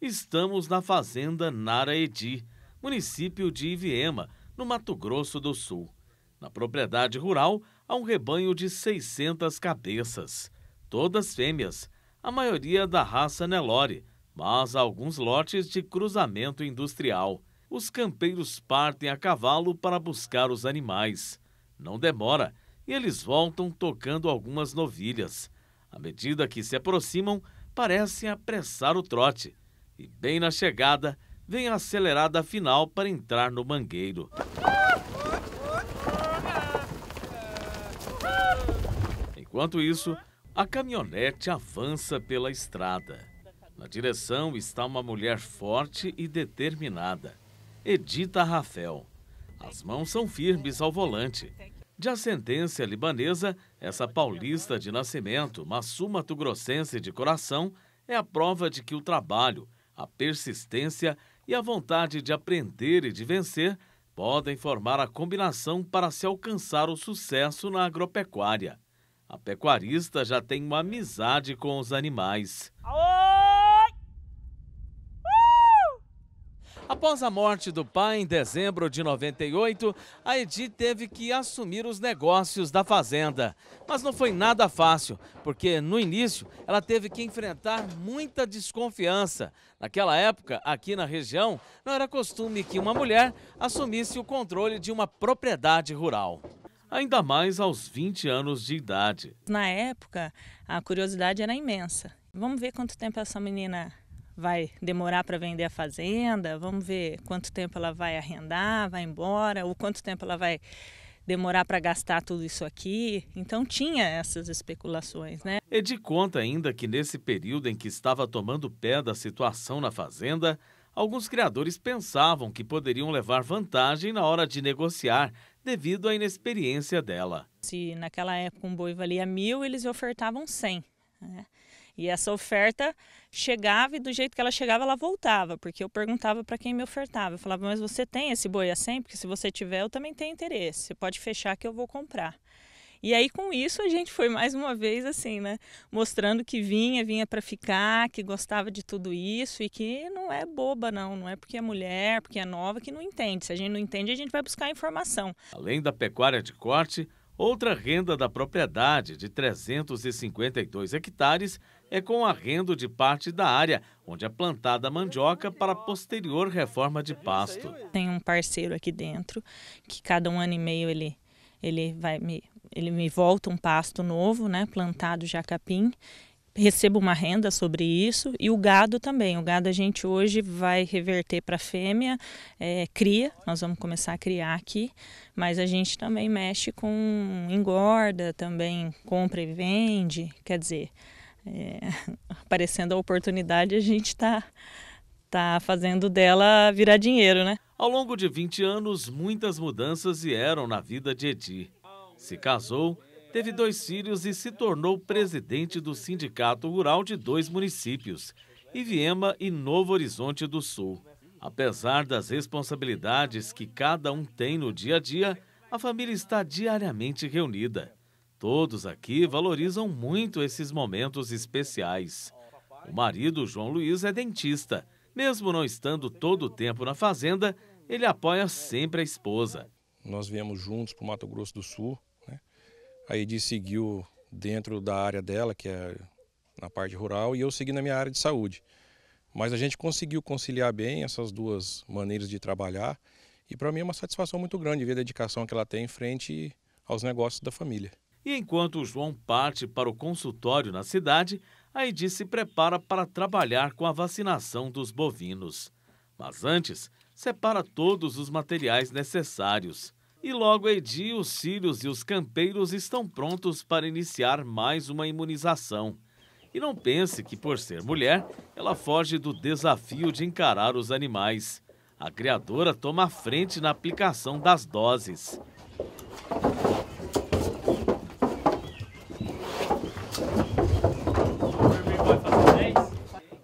Estamos na fazenda Naraedi, município de Iviema, no Mato Grosso do Sul. Na propriedade rural, há um rebanho de 600 cabeças, todas fêmeas, a maioria da raça Nelore, mas há alguns lotes de cruzamento industrial. Os campeiros partem a cavalo para buscar os animais. Não demora e eles voltam tocando algumas novilhas. À medida que se aproximam, parecem apressar o trote e, bem na chegada, vem a acelerada final para entrar no mangueiro. Enquanto isso, a caminhonete avança pela estrada. Na direção está uma mulher forte e determinada, Edita Rafael. As mãos são firmes ao volante. De ascendência libanesa, essa paulista de nascimento, mas grossense de coração, é a prova de que o trabalho, a persistência e a vontade de aprender e de vencer podem formar a combinação para se alcançar o sucesso na agropecuária. A pecuarista já tem uma amizade com os animais. Aô! Após a morte do pai em dezembro de 98, a Edi teve que assumir os negócios da fazenda. Mas não foi nada fácil, porque no início ela teve que enfrentar muita desconfiança. Naquela época, aqui na região, não era costume que uma mulher assumisse o controle de uma propriedade rural ainda mais aos 20 anos de idade. Na época, a curiosidade era imensa. Vamos ver quanto tempo essa menina vai demorar para vender a fazenda, vamos ver quanto tempo ela vai arrendar, vai embora, ou quanto tempo ela vai demorar para gastar tudo isso aqui. Então tinha essas especulações, né? E de conta ainda que nesse período em que estava tomando pé da situação na fazenda, alguns criadores pensavam que poderiam levar vantagem na hora de negociar devido à inexperiência dela. Se naquela época um boi valia mil, eles ofertavam cem. Né? E essa oferta chegava e do jeito que ela chegava, ela voltava, porque eu perguntava para quem me ofertava. Eu falava, mas você tem esse boi assim? Porque se você tiver, eu também tenho interesse. Você pode fechar que eu vou comprar. E aí com isso a gente foi mais uma vez assim, né, mostrando que vinha, vinha para ficar, que gostava de tudo isso e que não é boba não, não é porque é mulher, porque é nova que não entende. Se a gente não entende, a gente vai buscar informação. Além da pecuária de corte, outra renda da propriedade de 352 hectares é com arrendo de parte da área onde é plantada a mandioca para posterior reforma de pasto. Tem um parceiro aqui dentro que cada um ano e meio ele ele vai me ele me volta um pasto novo, né, plantado já capim. Recebo uma renda sobre isso e o gado também. O gado a gente hoje vai reverter para fêmea, é, cria, nós vamos começar a criar aqui, mas a gente também mexe com engorda, também compra e vende, quer dizer, é, aparecendo a oportunidade, a gente está tá fazendo dela virar dinheiro, né? Ao longo de 20 anos, muitas mudanças vieram na vida de Edi. Se casou, teve dois filhos e se tornou presidente do Sindicato Rural de dois municípios, Iviema e Novo Horizonte do Sul. Apesar das responsabilidades que cada um tem no dia a dia, a família está diariamente reunida. Todos aqui valorizam muito esses momentos especiais. O marido, João Luiz, é dentista. Mesmo não estando todo o tempo na fazenda, ele apoia sempre a esposa. Nós viemos juntos para o Mato Grosso do Sul. Né? A Edi seguiu dentro da área dela, que é na parte rural, e eu segui na minha área de saúde. Mas a gente conseguiu conciliar bem essas duas maneiras de trabalhar. E para mim é uma satisfação muito grande ver a dedicação que ela tem em frente aos negócios da família. E enquanto João parte para o consultório na cidade, a Edi se prepara para trabalhar com a vacinação dos bovinos. Mas antes, separa todos os materiais necessários. E logo Edi, os círios e os campeiros estão prontos para iniciar mais uma imunização. E não pense que, por ser mulher, ela foge do desafio de encarar os animais. A criadora toma a frente na aplicação das doses.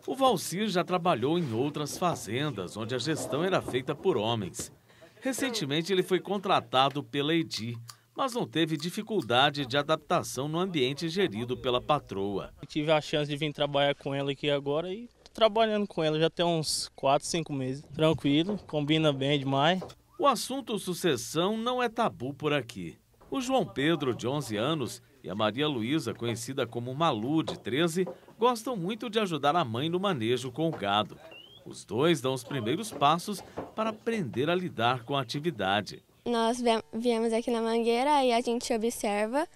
O Valcir já trabalhou em outras fazendas, onde a gestão era feita por homens. Recentemente, ele foi contratado pela EDI, mas não teve dificuldade de adaptação no ambiente gerido pela patroa. Tive a chance de vir trabalhar com ela aqui agora e trabalhando com ela já tem uns 4, 5 meses. Tranquilo, combina bem demais. O assunto sucessão não é tabu por aqui. O João Pedro, de 11 anos, e a Maria Luísa, conhecida como Malu, de 13, gostam muito de ajudar a mãe no manejo com o gado. Os dois dão os primeiros passos para aprender a lidar com a atividade. Nós viemos aqui na Mangueira e a gente observa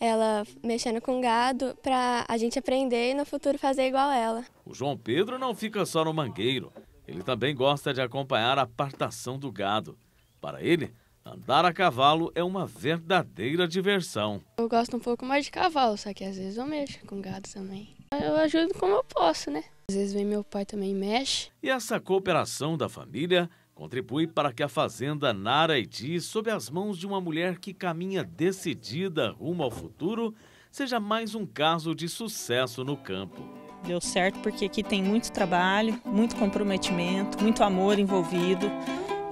ela mexendo com gado para a gente aprender e no futuro fazer igual ela. O João Pedro não fica só no mangueiro. Ele também gosta de acompanhar a partação do gado. Para ele, Andar a cavalo é uma verdadeira diversão. Eu gosto um pouco mais de cavalo, só que às vezes eu mexo com gado também. Eu ajudo como eu posso, né? Às vezes vem meu pai também e mexe. E essa cooperação da família contribui para que a fazenda Nara e Di, sob as mãos de uma mulher que caminha decidida rumo ao futuro, seja mais um caso de sucesso no campo. Deu certo porque aqui tem muito trabalho, muito comprometimento, muito amor envolvido.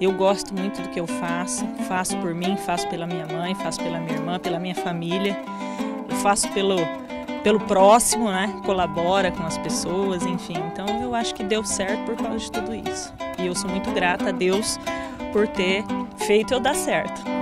Eu gosto muito do que eu faço, faço por mim, faço pela minha mãe, faço pela minha irmã, pela minha família, eu faço pelo, pelo próximo, né? Colabora com as pessoas, enfim. Então eu acho que deu certo por causa de tudo isso. E eu sou muito grata a Deus por ter feito eu dar certo.